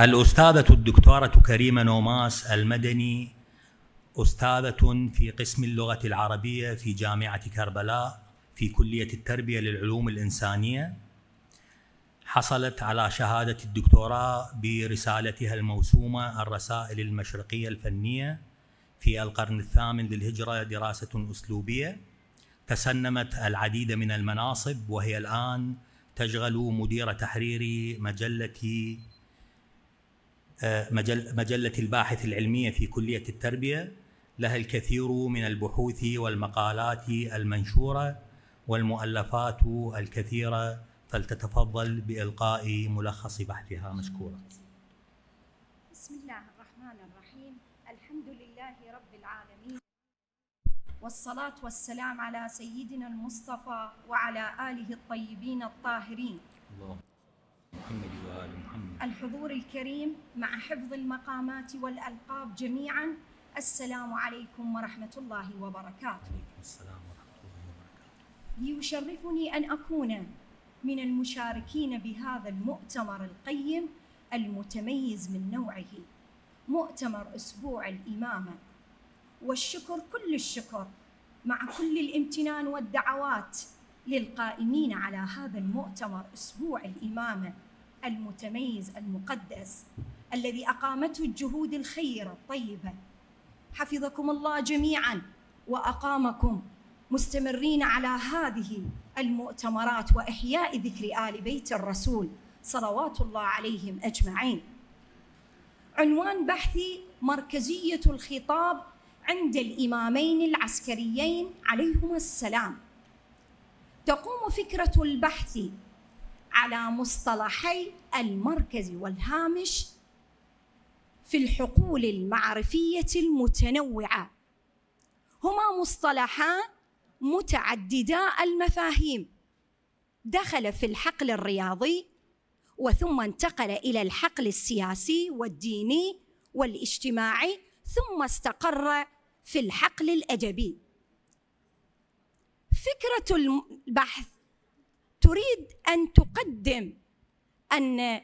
الأستاذة الدكتورة كريمة نوماس المدني أستاذة في قسم اللغة العربية في جامعة كربلاء في كلية التربية للعلوم الإنسانية حصلت على شهادة الدكتوراه برسالتها الموسومة الرسائل المشرقية الفنية في القرن الثامن للهجرة دراسة أسلوبية تسنمت العديد من المناصب وهي الآن تشغل مدير تحرير مجلة مجلة الباحث العلمية في كلية التربية لها الكثير من البحوث والمقالات المنشورة والمؤلفات الكثيرة فلتتفضل بإلقاء ملخص بحثها مشكورة بسم الله الرحمن الرحيم الحمد لله رب العالمين والصلاة والسلام على سيدنا المصطفى وعلى آله الطيبين الطاهرين الله. محمد وآل محمد الحضور الكريم مع حفظ المقامات والألقاب جميعا السلام عليكم ورحمة الله وبركاته السلام ورحمة الله وبركاته يشرفني أن أكون من المشاركين بهذا المؤتمر القيم المتميز من نوعه مؤتمر أسبوع الإمامة والشكر كل الشكر مع كل الامتنان والدعوات للقائمين على هذا المؤتمر أسبوع الإمامة المتميز المقدس الذي اقامته الجهود الخيره الطيبه حفظكم الله جميعا واقامكم مستمرين على هذه المؤتمرات واحياء ذكر ال بيت الرسول صلوات الله عليهم اجمعين. عنوان بحثي مركزيه الخطاب عند الامامين العسكريين عليهما السلام. تقوم فكره البحث على مصطلحي المركز والهامش في الحقول المعرفيه المتنوعه هما مصطلحان متعددا المفاهيم دخل في الحقل الرياضي وثم انتقل الى الحقل السياسي والديني والاجتماعي ثم استقر في الحقل الادبي فكره البحث تريد ان تقدم ان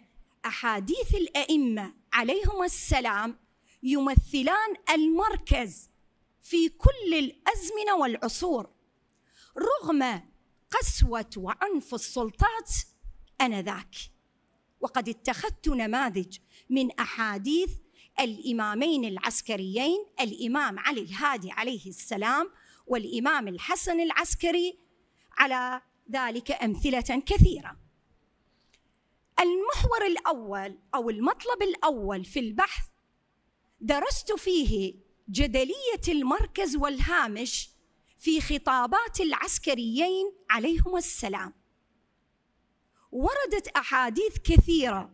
احاديث الائمه عليهم السلام يمثلان المركز في كل الازمنه والعصور رغم قسوه وعنف السلطات انذاك وقد اتخذت نماذج من احاديث الامامين العسكريين الامام علي الهادي عليه السلام والامام الحسن العسكري على ذلك امثله كثيره المحور الاول او المطلب الاول في البحث درست فيه جدليه المركز والهامش في خطابات العسكريين عليهم السلام وردت احاديث كثيره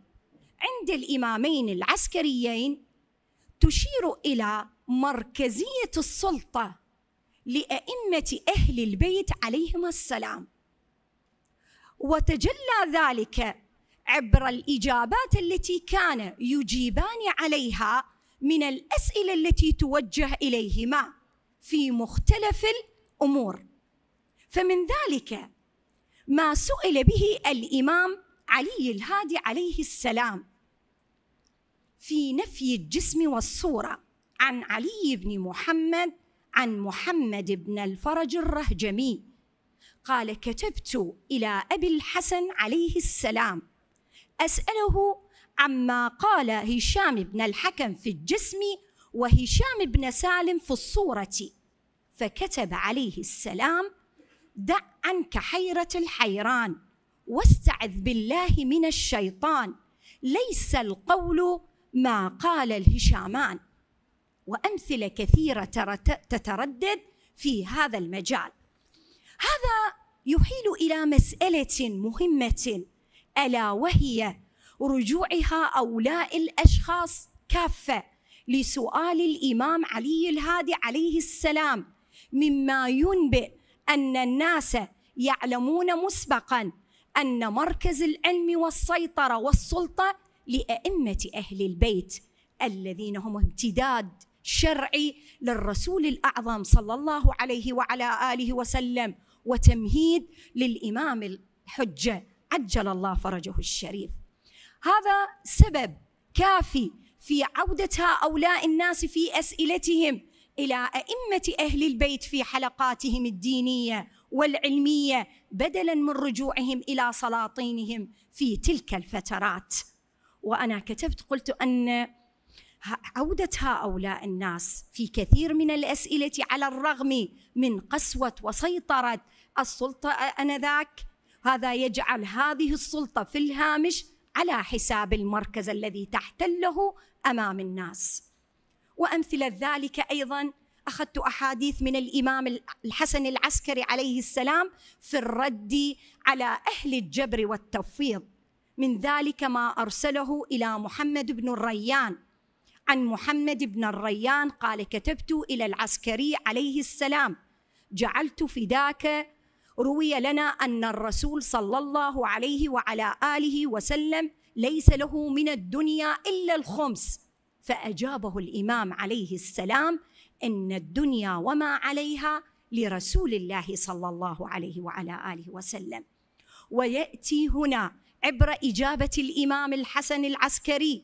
عند الامامين العسكريين تشير الى مركزيه السلطه لائمه اهل البيت عليهم السلام وتجلى ذلك عبر الاجابات التي كان يجيبان عليها من الاسئله التي توجه اليهما في مختلف الامور فمن ذلك ما سئل به الامام علي الهادي عليه السلام في نفي الجسم والصوره عن علي بن محمد عن محمد بن الفرج الرهجمي قال كتبت إلى أبي الحسن عليه السلام أسأله عما قال هشام بن الحكم في الجسم وهشام بن سالم في الصورة فكتب عليه السلام دع عنك حيرة الحيران واستعذ بالله من الشيطان ليس القول ما قال الهشامان وأمثلة كثيرة تتردد في هذا المجال هذا يحيل الى مساله مهمه الا وهي رجوع هؤلاء الاشخاص كافه لسؤال الامام علي الهادي عليه السلام مما ينبئ ان الناس يعلمون مسبقا ان مركز العلم والسيطره والسلطه لائمه اهل البيت الذين هم امتداد شرعي للرسول الاعظم صلى الله عليه وعلى اله وسلم وتمهيد للامام الحجه عجل الله فرجه الشريف. هذا سبب كافي في عوده هؤلاء الناس في اسئلتهم الى ائمه اهل البيت في حلقاتهم الدينيه والعلميه بدلا من رجوعهم الى سلاطينهم في تلك الفترات. وانا كتبت قلت ان عودة هؤلاء الناس في كثير من الأسئلة على الرغم من قسوة وسيطرة السلطة أنذاك هذا يجعل هذه السلطة في الهامش على حساب المركز الذي تحتله أمام الناس وأمثلة ذلك أيضا أخذت أحاديث من الإمام الحسن العسكري عليه السلام في الرد على أهل الجبر والتفويض من ذلك ما أرسله إلى محمد بن الريان عن محمد بن الريان قال كتبت إلى العسكري عليه السلام جعلت فداك روي لنا أن الرسول صلى الله عليه وعلى آله وسلم ليس له من الدنيا إلا الخمس فأجابه الإمام عليه السلام إن الدنيا وما عليها لرسول الله صلى الله عليه وعلى آله وسلم ويأتي هنا عبر إجابة الإمام الحسن العسكري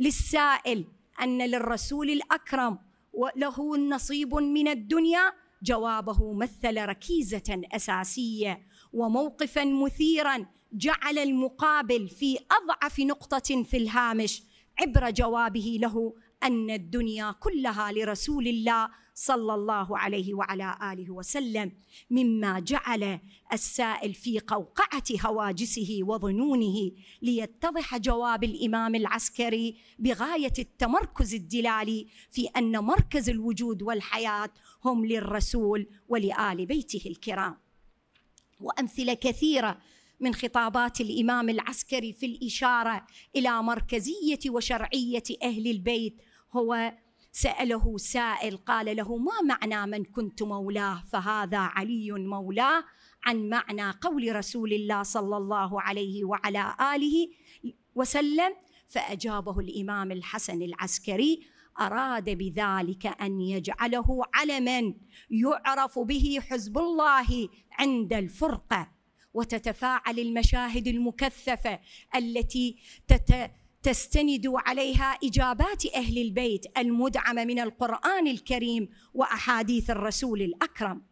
للسائل ان للرسول الاكرم وله نصيب من الدنيا جوابه مثل ركيزه اساسيه وموقفا مثيرا جعل المقابل في اضعف نقطه في الهامش عبر جوابه له ان الدنيا كلها لرسول الله صلى الله عليه وعلى اله وسلم مما جعل السائل في قوقعه هواجسه وظنونه ليتضح جواب الامام العسكري بغايه التمركز الدلالي في ان مركز الوجود والحياه هم للرسول ولال بيته الكرام وامثله كثيره من خطابات الامام العسكري في الاشاره الى مركزيه وشرعيه اهل البيت هو سأله سائل قال له ما معنى من كنت مولاه فهذا علي مولاه عن معنى قول رسول الله صلى الله عليه وعلى آله وسلم فأجابه الإمام الحسن العسكري أراد بذلك أن يجعله علما يعرف به حزب الله عند الفرقة وتتفاعل المشاهد المكثفة التي تت تستند عليها اجابات اهل البيت المدعمه من القران الكريم واحاديث الرسول الاكرم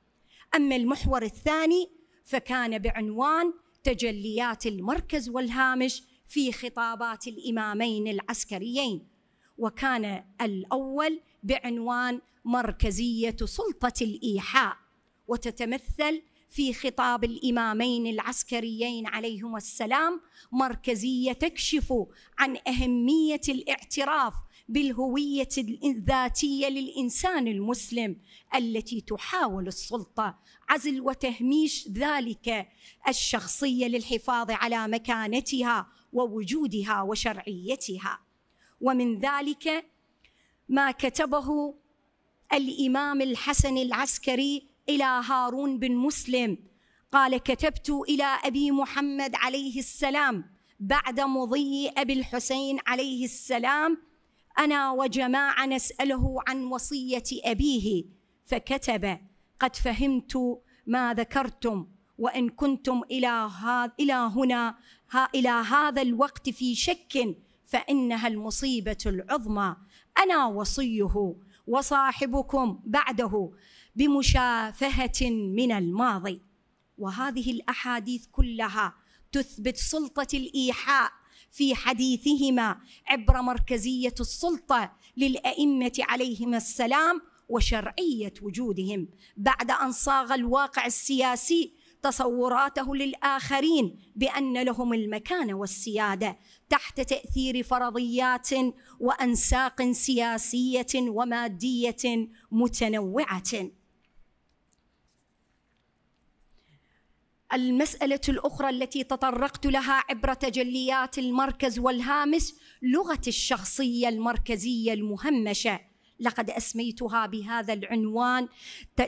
اما المحور الثاني فكان بعنوان تجليات المركز والهامش في خطابات الامامين العسكريين وكان الاول بعنوان مركزيه سلطه الايحاء وتتمثل في خطاب الامامين العسكريين عليهما السلام مركزيه تكشف عن اهميه الاعتراف بالهويه الذاتيه للانسان المسلم التي تحاول السلطه عزل وتهميش ذلك الشخصيه للحفاظ على مكانتها ووجودها وشرعيتها ومن ذلك ما كتبه الامام الحسن العسكري الى هارون بن مسلم قال كتبت الى ابي محمد عليه السلام بعد مضي ابي الحسين عليه السلام انا وجماعه نساله عن وصيه ابيه فكتب قد فهمت ما ذكرتم وان كنتم الى الى هنا ها الى هذا الوقت في شك فانها المصيبه العظمى انا وصيه وصاحبكم بعده بمشافهه من الماضي وهذه الاحاديث كلها تثبت سلطه الايحاء في حديثهما عبر مركزيه السلطه للائمه عليهم السلام وشرعيه وجودهم بعد ان صاغ الواقع السياسي تصوراته للاخرين بان لهم المكان والسياده تحت تاثير فرضيات وانساق سياسيه وماديه متنوعه المسألة الأخرى التي تطرقت لها عبر تجليات المركز والهامش لغة الشخصية المركزية المهمشة لقد أسميتها بهذا العنوان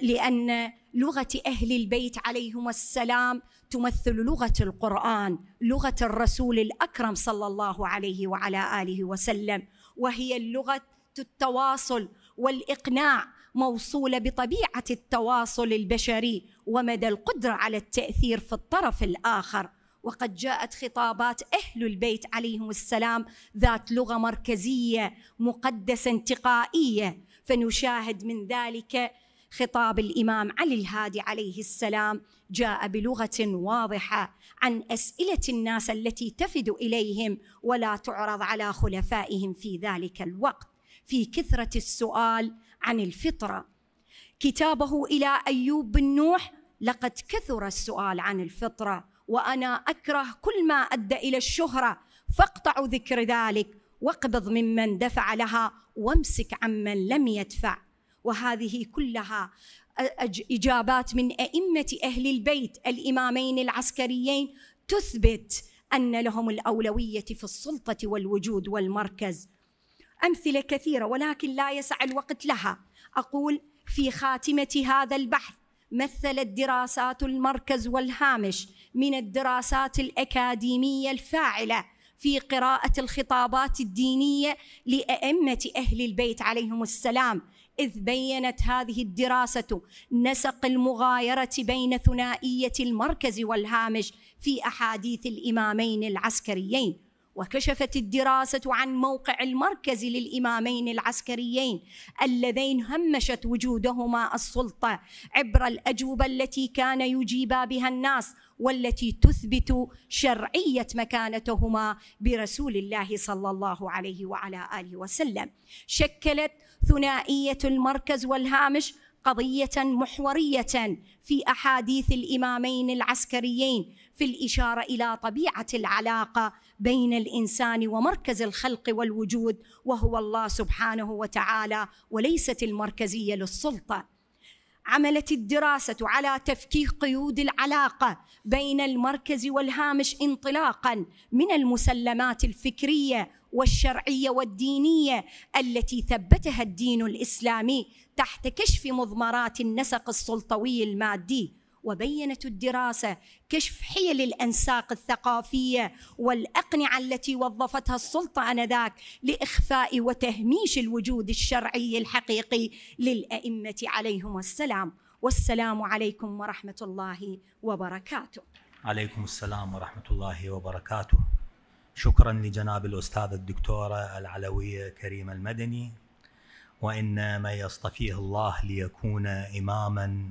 لأن لغة أهل البيت عليهم السلام تمثل لغة القرآن لغة الرسول الأكرم صلى الله عليه وعلى آله وسلم وهي اللغة التواصل والإقناع موصولة بطبيعة التواصل البشري ومدى القدره على التاثير في الطرف الاخر وقد جاءت خطابات اهل البيت عليهم السلام ذات لغه مركزيه مقدسه انتقائيه فنشاهد من ذلك خطاب الامام علي الهادي عليه السلام جاء بلغه واضحه عن اسئله الناس التي تفد اليهم ولا تعرض على خلفائهم في ذلك الوقت في كثره السؤال عن الفطره كتابه الى ايوب بن نوح لقد كثر السؤال عن الفطره وانا اكره كل ما ادى الى الشهره فاقطع ذكر ذلك واقبض ممن دفع لها وامسك عمن لم يدفع وهذه كلها اجابات من ائمه اهل البيت الامامين العسكريين تثبت ان لهم الاولويه في السلطه والوجود والمركز امثله كثيره ولكن لا يسع الوقت لها اقول في خاتمه هذا البحث مثلت دراسات المركز والهامش من الدراسات الاكاديميه الفاعله في قراءه الخطابات الدينيه لائمه اهل البيت عليهم السلام إذ بينت هذه الدراسة نسق المغايرة بين ثنائية المركز والهامش في أحاديث الإمامين العسكريين وكشفت الدراسة عن موقع المركز للإمامين العسكريين اللذين همشت وجودهما السلطة عبر الأجوبة التي كان يجيبا بها الناس والتي تثبت شرعية مكانتهما برسول الله صلى الله عليه وعلى آله وسلم شكلت ثنائية المركز والهامش قضيه محوريه في احاديث الامامين العسكريين في الاشاره الى طبيعه العلاقه بين الانسان ومركز الخلق والوجود وهو الله سبحانه وتعالى وليست المركزيه للسلطه عملت الدراسة على تفكيك قيود العلاقة بين المركز والهامش انطلاقا من المسلمات الفكرية والشرعيه والدينيه التي ثبتها الدين الاسلامي تحت كشف مضمرات النسق السلطوي المادي وبينت الدراسه كشف حيل الانساق الثقافيه والاقنعه التي وظفتها السلطه انذاك لاخفاء وتهميش الوجود الشرعي الحقيقي للائمه عليهم السلام والسلام عليكم ورحمه الله وبركاته. عليكم السلام ورحمه الله وبركاته. شكرا لجناب الأستاذ الدكتورة العلوية كريم المدني وإن ما يصطفيه الله ليكون إماما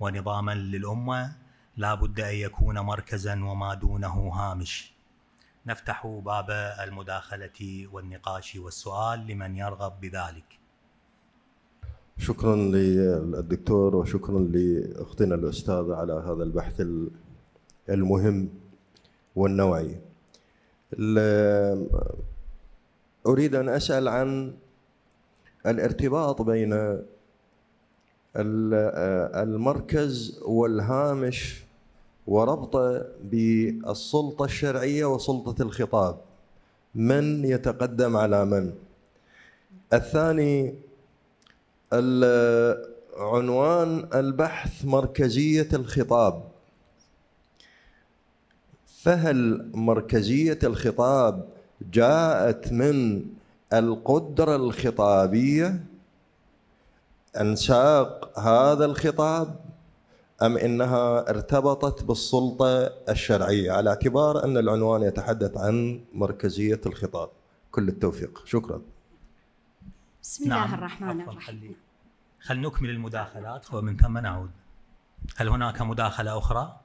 ونظاما للأمة لا بد أن يكون مركزا وما دونه هامش نفتح باب المداخلة والنقاش والسؤال لمن يرغب بذلك شكرا للدكتور وشكرا لأختنا الأستاذة على هذا البحث المهم والنوعي أريد أن أسأل عن الارتباط بين المركز والهامش وربطه بالسلطة الشرعية وسلطة الخطاب من يتقدم على من الثاني عنوان البحث مركزية الخطاب فهل مركزيه الخطاب جاءت من القدره الخطابيه انساق هذا الخطاب ام انها ارتبطت بالسلطه الشرعيه على اعتبار ان العنوان يتحدث عن مركزيه الخطاب كل التوفيق شكرا بسم الله نعم. الرحمن الرحيم خل نكمل المداخلات ومن ثم نعود هل هناك مداخله اخرى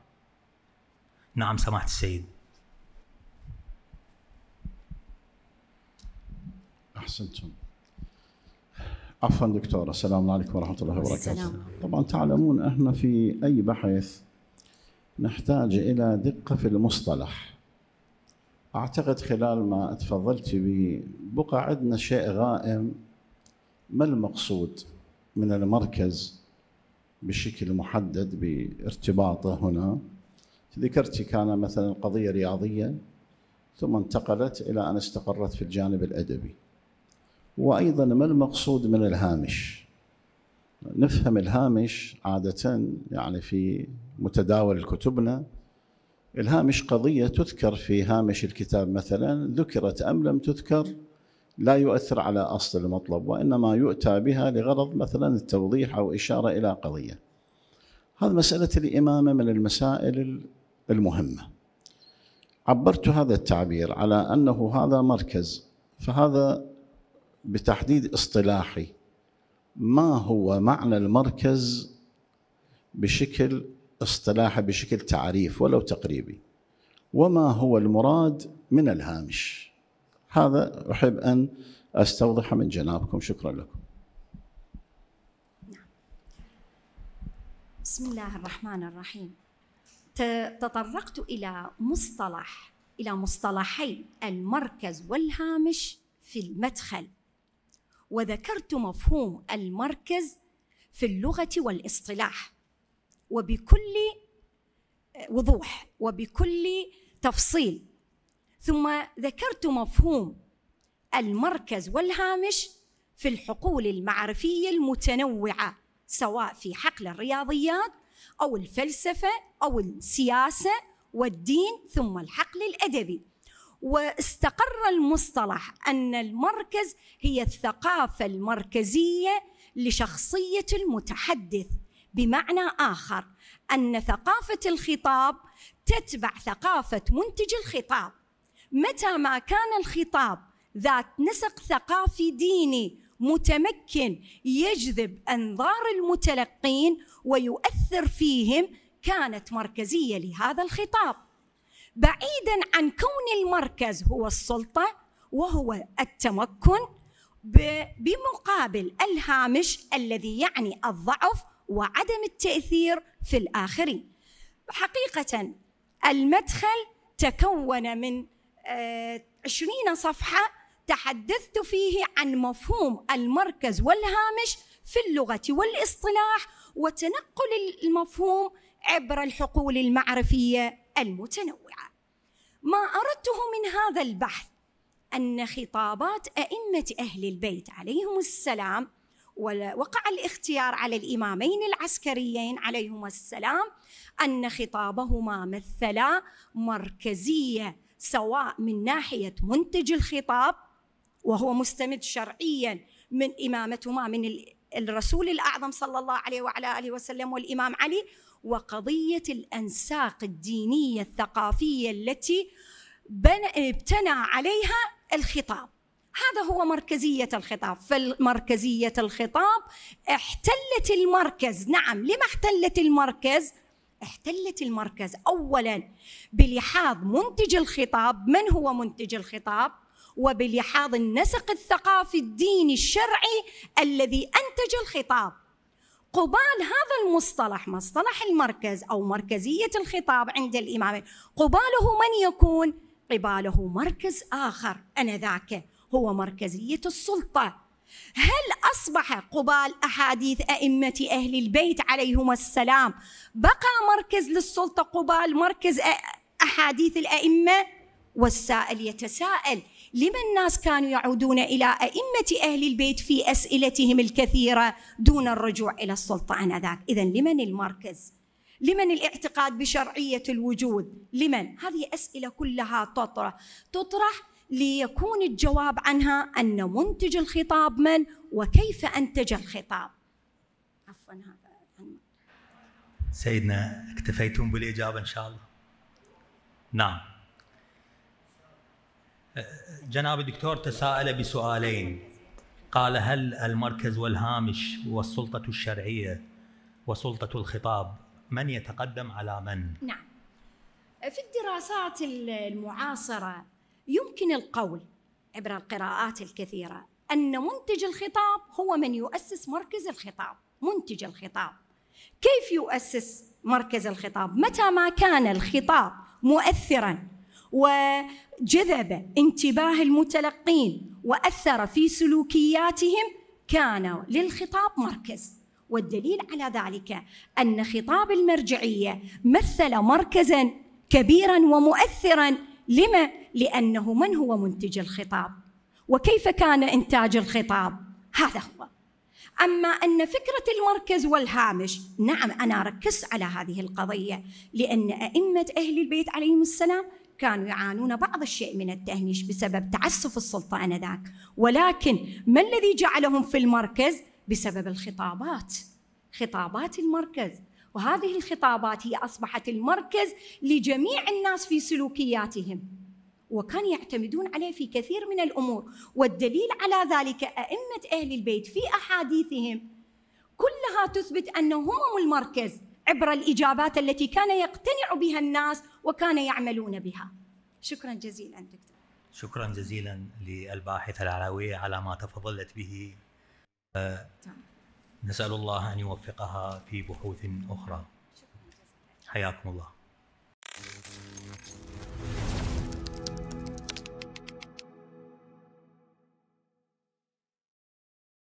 نعم سماحة السيد أحسنتم عفوا دكتورة السلام عليكم ورحمة الله وبركاته السلام. طبعا تعلمون احنا في أي بحث نحتاج إلى دقة في المصطلح أعتقد خلال ما تفضلت به بقى عندنا شيء غائم ما المقصود من المركز بشكل محدد بارتباطه هنا ذكرت كان مثلا قضية رياضية ثم انتقلت إلى أن استقرت في الجانب الأدبي وأيضا ما المقصود من الهامش نفهم الهامش عادة يعني في متداول كتبنا الهامش قضية تذكر في هامش الكتاب مثلا ذكرت أم لم تذكر لا يؤثر على أصل المطلب وإنما يؤتى بها لغرض مثلا التوضيح أو إشارة إلى قضية هذه مسألة الإمامة من المسائل المهمة عبرت هذا التعبير على أنه هذا مركز فهذا بتحديد اصطلاحي ما هو معنى المركز بشكل اصطلاحي بشكل تعريف ولو تقريبي وما هو المراد من الهامش هذا أحب أن أستوضح من جنابكم شكرا لكم بسم الله الرحمن الرحيم تطرقت الى مصطلح الى مصطلحي المركز والهامش في المدخل وذكرت مفهوم المركز في اللغه والاصطلاح وبكل وضوح وبكل تفصيل ثم ذكرت مفهوم المركز والهامش في الحقول المعرفيه المتنوعه سواء في حقل الرياضيات أو الفلسفة أو السياسة والدين ثم الحقل الأدبي واستقر المصطلح أن المركز هي الثقافة المركزية لشخصية المتحدث بمعنى آخر أن ثقافة الخطاب تتبع ثقافة منتج الخطاب متى ما كان الخطاب ذات نسق ثقافي ديني متمكن يجذب انظار المتلقين ويؤثر فيهم كانت مركزيه لهذا الخطاب بعيدا عن كون المركز هو السلطه وهو التمكن بمقابل الهامش الذي يعني الضعف وعدم التاثير في الاخرين حقيقه المدخل تكون من 20 آه، صفحه تحدثت فيه عن مفهوم المركز والهامش في اللغة والاصطلاح وتنقل المفهوم عبر الحقول المعرفية المتنوعة. ما أردته من هذا البحث أن خطابات أئمة أهل البيت عليهم السلام ووقع الاختيار على الإمامين العسكريين عليهم السلام أن خطابهما مثلا مركزية سواء من ناحية منتج الخطاب وهو مستمد شرعيا من إمامتهما من الرسول الأعظم صلى الله عليه وعلى آله وسلم والإمام علي وقضية الأنساق الدينية الثقافية التي ابتنى عليها الخطاب هذا هو مركزية الخطاب فالمركزية الخطاب احتلت المركز نعم لما احتلت المركز احتلت المركز أولا بلحاظ منتج الخطاب من هو منتج الخطاب وبلحاظ النسق الثقافي الديني الشرعي الذي انتج الخطاب قبال هذا المصطلح مصطلح المركز او مركزيه الخطاب عند الامام قباله من يكون قباله مركز اخر انذاك هو مركزيه السلطه هل اصبح قبال احاديث ائمه اهل البيت عليهم السلام بقى مركز للسلطه قبال مركز احاديث الائمه والسائل يتساءل لما الناس كانوا يعودون إلى أئمة أهل البيت في أسئلتهم الكثيرة دون الرجوع إلى السلطة آنذاك إذا لمن المركز؟ لمن الاعتقاد بشرعية الوجود؟ لمن؟ هذه أسئلة كلها تطرح تطرح ليكون الجواب عنها أن منتج الخطاب من وكيف أنتج الخطاب عفوا هذا سيدنا اكتفيتم بالإجابة إن شاء الله نعم جناب الدكتور تساءل بسؤالين قال هل المركز والهامش والسلطة الشرعية وسلطة الخطاب من يتقدم على من؟ نعم في الدراسات المعاصرة يمكن القول عبر القراءات الكثيرة أن منتج الخطاب هو من يؤسس مركز الخطاب منتج الخطاب كيف يؤسس مركز الخطاب متى ما كان الخطاب مؤثرا وجذب انتباه المتلقين واثر في سلوكياتهم كان للخطاب مركز والدليل على ذلك ان خطاب المرجعيه مثل مركزا كبيرا ومؤثرا لما لانه من هو منتج الخطاب وكيف كان انتاج الخطاب هذا هو اما ان فكره المركز والهامش نعم انا ركزت على هذه القضيه لان ائمه اهل البيت عليهم السلام كانوا يعانون بعض الشيء من التهميش بسبب تعسف السلطة آنذاك ولكن ما الذي جعلهم في المركز؟ بسبب الخطابات خطابات المركز وهذه الخطابات هي أصبحت المركز لجميع الناس في سلوكياتهم وكان يعتمدون عليه في كثير من الأمور والدليل على ذلك أئمة أهل البيت في أحاديثهم كلها تثبت أنهم هم المركز عبر الاجابات التي كان يقتنع بها الناس وكان يعملون بها. شكرا جزيلا دكتور. شكرا جزيلا للباحثه العلويه على ما تفضلت به. أه نسال الله ان يوفقها في بحوث اخرى. حياكم الله.